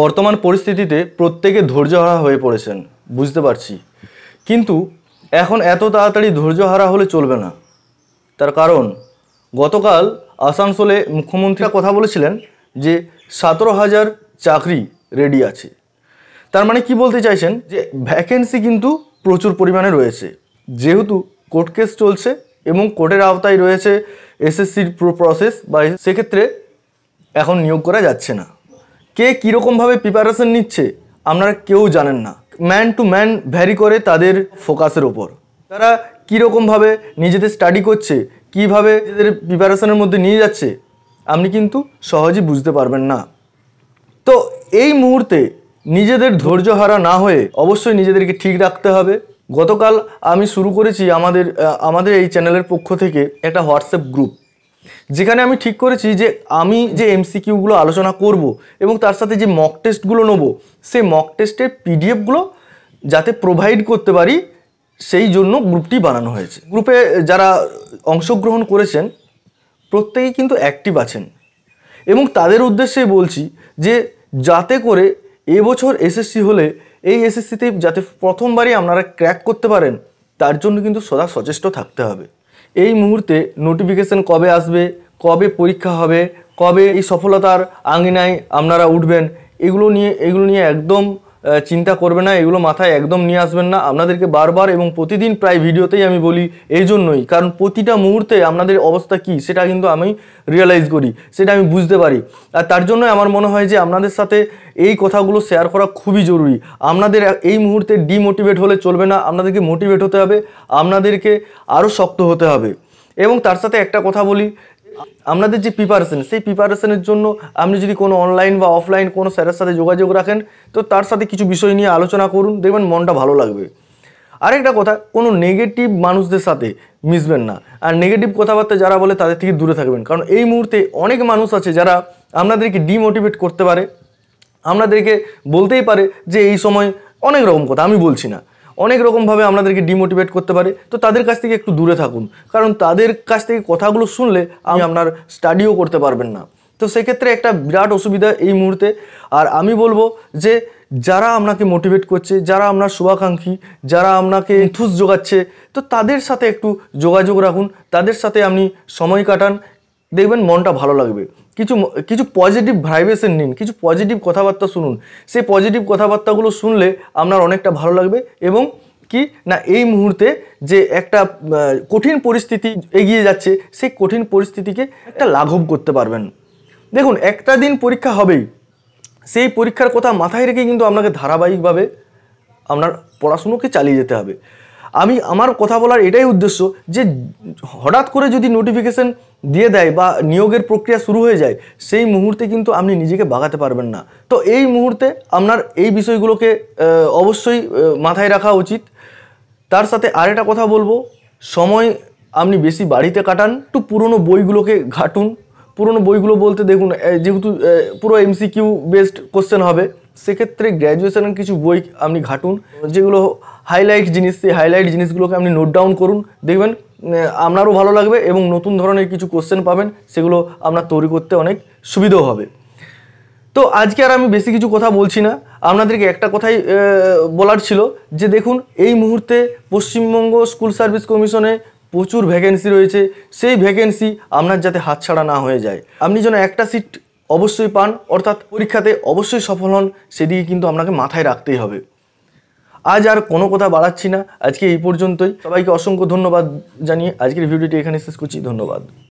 বর্তমান পরিস্থিতিতে প্রত্যেকে ধৈর্যহারা হয়ে পড়েছেন বুঝতে পারছি কিন্তু এখন এত তাড়াতাড়ি ধৈর্যহারা হলে চলবে না তার কারণ গতকাল আসানসোলে মুখ্যমন্ত্রীরা কথা বলেছিলেন যে সতেরো হাজার চাকরি রেডি আছে তার মানে কি বলতে চাইছেন যে ভ্যাকেন্সি কিন্তু প্রচুর পরিমাণে রয়েছে যেহেতু কোর্ট কেস চলছে এবং কোর্টের আওতায় রয়েছে এসএসসির প্রসেস বা সেক্ষেত্রে এখন নিয়োগ করা যাচ্ছে না কে কীরকমভাবে প্রিপারেশন নিচ্ছে আপনারা কেউ জানেন না ম্যান টু ম্যান ভ্যারি করে তাদের ফোকাসের ওপর তারা কীরকমভাবে নিজেদের স্টাডি করছে কিভাবে নিজেদের প্রিপারেশনের মধ্যে নিয়ে যাচ্ছে আপনি কিন্তু সহজে বুঝতে পারবেন না তো এই মুহূর্তে নিজেদের ধৈর্য হারা না হয়ে অবশ্যই নিজেদেরকে ঠিক রাখতে হবে গতকাল আমি শুরু করেছি আমাদের আমাদের এই চ্যানেলের পক্ষ থেকে একটা হোয়াটসঅ্যাপ গ্রুপ যেখানে আমি ঠিক করেছি যে আমি যে এমসিকিউগুলো আলোচনা করব এবং তার সাথে যে মক টেস্টগুলো নেব সেই মক টেস্টের পিডিএফগুলো যাতে প্রোভাইড করতে পারি সেই জন্য গ্রুপটি বানানো হয়েছে গ্রুপে যারা অংশগ্রহণ করেছেন প্রত্যেকেই কিন্তু অ্যাক্টিভ আছেন এবং তাদের উদ্দেশ্যে বলছি যে যাতে করে এবছর এসএসসি হলে এই এসএসসিতে যাতে প্রথমবারই আপনারা ক্র্যাক করতে পারেন তার জন্য কিন্তু সদা সচেষ্ট থাকতে হবে এই মুহূর্তে নোটিফিকেশন কবে আসবে কবে পরীক্ষা হবে কবে এই সফলতার আঙিনায় আপনারা উঠবেন এগুলো নিয়ে এগুলো নিয়ে একদম চিন্তা করবে না এগুলো মাথায় একদম নিয়ে আসবেন না আপনাদেরকে বারবার এবং প্রতিদিন প্রায় ভিডিওতেই আমি বলি এই জন্যই কারণ প্রতিটা মুহূর্তে আপনাদের অবস্থা কি সেটা কিন্তু আমি রিয়েলাইজ করি সেটা আমি বুঝতে পারি আর তার জন্য আমার মনে হয় যে আপনাদের সাথে এই কথাগুলো শেয়ার করা খুবই জরুরি আপনাদের এই মুহূর্তে ডিমোটিভেট হলে চলবে না আপনাদেরকে মোটিভেট হতে হবে আপনাদেরকে আরও শক্ত হতে হবে এবং তার সাথে একটা কথা বলি আপনাদের যে প্রিপারেশন সেই প্রিপারেশনের জন্য আপনি যদি কোনো অনলাইন বা অফলাইন কোনো স্যারের সাথে যোগাযোগ রাখেন তো তার সাথে কিছু বিষয় নিয়ে আলোচনা করুন দেখবেন মনটা ভালো লাগবে আরেকটা কথা কোনো নেগেটিভ মানুষদের সাথে মিশবেন না আর নেগেটিভ কথাবার্তা যারা বলে তাদের থেকে দূরে থাকবেন কারণ এই মুহূর্তে অনেক মানুষ আছে যারা আপনাদেরকে ডিমোটিভেট করতে পারে আপনাদেরকে বলতেই পারে যে এই সময় অনেক রকম কথা আমি বলছি না অনেক রকমভাবে আপনাদেরকে ডিমোটিভেট করতে পারে তো তাদের কাছ থেকে একটু দূরে থাকুন কারণ তাদের কাছ থেকে কথাগুলো শুনলে আমি আপনার স্টাডিও করতে পারবেন না তো সেক্ষেত্রে একটা বিরাট অসুবিধা এই মুহূর্তে আর আমি বলবো যে যারা আপনাকে মোটিভেট করছে যারা আপনার শুভাকাঙ্ক্ষী যারা আপনাকে থুস যোগাচ্ছে তো তাদের সাথে একটু যোগাযোগ রাখুন তাদের সাথে আপনি সময় কাটান দেখবেন মনটা ভালো লাগবে কিছু কিছু পজিটিভ ভাইব্রেশন নিন কিছু পজিটিভ কথাবার্তা শুনুন সেই পজিটিভ কথাবার্তাগুলো শুনলে আপনার অনেকটা ভালো লাগবে এবং কি না এই মুহূর্তে যে একটা কঠিন পরিস্থিতি এগিয়ে যাচ্ছে সেই কঠিন পরিস্থিতিকে একটা লাঘব করতে পারবেন দেখুন একটা দিন পরীক্ষা হবেই সেই পরীক্ষার কথা মাথায় রেখে কিন্তু আপনাকে ধারাবাহিকভাবে আপনার পড়াশুনোকে চালিয়ে যেতে হবে আমি আমার কথা বলার এটাই উদ্দেশ্য যে হঠাৎ করে যদি নোটিফিকেশান দিয়ে দেয় বা নিয়োগের প্রক্রিয়া শুরু হয়ে যায় সেই মুহূর্তে কিন্তু আপনি নিজেকে বাগাতে পারবেন না তো এই মুহূর্তে আপনার এই বিষয়গুলোকে অবশ্যই মাথায় রাখা উচিত তার সাথে একটা কথা বলবো সময় আপনি বেশি বাড়িতে কাটান একটু পুরনো বইগুলোকে ঘাটুন পুরনো বইগুলো বলতে দেখুন যেহেতু পুরো এমসিকিউ বেসড কোশ্চেন হবে সেক্ষেত্রে গ্র্যাজুয়েশনের কিছু বই আপনি ঘাটুন যেগুলো হাইলাইট জিনিস সেই হাইলাইট জিনিসগুলোকে আপনি নোট ডাউন করুন দেখবেন আপনারও ভালো লাগবে এবং নতুন ধরনের কিছু কোশ্চেন পাবেন সেগুলো আপনার তৈরি করতে অনেক সুবিধাও হবে তো আজকে আর আমি বেশি কিছু কথা বলছি না আপনাদেরকে একটা কথাই বলার ছিল যে দেখুন এই মুহূর্তে পশ্চিমবঙ্গ স্কুল সার্ভিস কমিশনে প্রচুর ভ্যাকেন্সি রয়েছে সেই ভ্যাকেন্সি আপনার যাতে হাতছাড়া না হয়ে যায় আপনি যেন একটা সিট অবশ্যই পান অর্থাৎ পরীক্ষাতে অবশ্যই সফল হন সেদিকে কিন্তু আপনাকে মাথায় রাখতেই হবে আজ আর কোনো কথা বাড়াচ্ছি না আজকে এই পর্যন্তই সবাইকে অসংখ্য ধন্যবাদ জানিয়ে আজকের ভিডিওটি এখানে শেষ করছি ধন্যবাদ